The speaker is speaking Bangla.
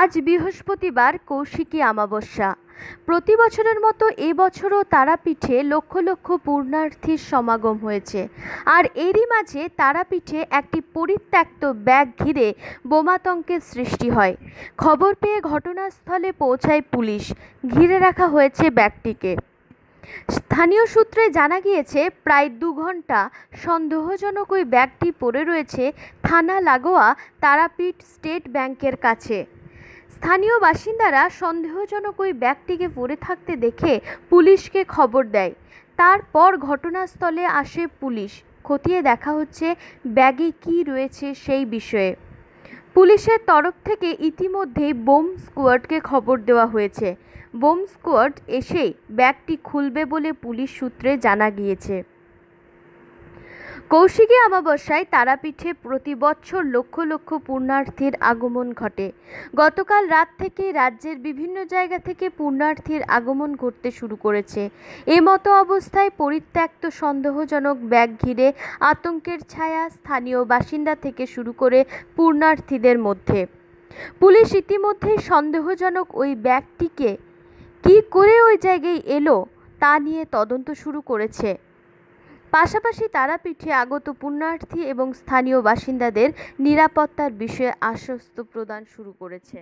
আজ বৃহস্পতিবার কৌশিকী আমাবস্যা প্রতি বছরের মতো এবছরও তারাপীঠে লক্ষ লক্ষ পূর্ণার্থীর সমাগম হয়েছে আর এরই মাঝে তারাপীঠে একটি পরিত্যক্ত ব্যাগ ঘিরে বোমাতঙ্কের সৃষ্টি হয় খবর পেয়ে ঘটনাস্থলে পৌঁছায় পুলিশ ঘিরে রাখা হয়েছে ব্যাগটিকে স্থানীয় সূত্রে জানা গিয়েছে প্রায় দু ঘন্টা সন্দেহজনক ওই ব্যাগটি পড়ে রয়েছে থানা লাগোয়া তারাপীঠ স্টেট ব্যাংকের কাছে স্থানীয় বাসিন্দারা সন্দেহজনক ওই ব্যাগটিকে পড়ে থাকতে দেখে পুলিশকে খবর দেয় তারপর ঘটনাস্থলে আসে পুলিশ খতিয়ে দেখা হচ্ছে ব্যাগে কি রয়েছে সেই বিষয়ে পুলিশের তরফ থেকে ইতিমধ্যেই বোম স্কোয়াডকে খবর দেওয়া হয়েছে বোম স্কোয়াড এসেই ব্যাগটি খুলবে বলে পুলিশ সূত্রে জানা গিয়েছে কৌশিকী অমাবস্যায় তারাপীঠে প্রতি বছর লক্ষ লক্ষ পূর্ণার্থীর আগমন ঘটে গতকাল রাত থেকে রাজ্যের বিভিন্ন জায়গা থেকে পূর্ণার্থীর আগমন ঘটতে শুরু করেছে এ মতো অবস্থায় পরিত্যক্ত সন্দেহজনক ব্যাগ ঘিরে আতঙ্কের ছায়া স্থানীয় বাসিন্দা থেকে শুরু করে পূর্ণার্থীদের মধ্যে পুলিশ ইতিমধ্যে সন্দেহজনক ওই ব্যাগটিকে কি করে ওই জায়গায় এলো তা নিয়ে তদন্ত শুরু করেছে পাশাপাশি তারাপীঠে আগত পুণ্যার্থী এবং স্থানীয় বাসিন্দাদের নিরাপত্তার বিষয়ে আশ্বস্ত প্রদান শুরু করেছে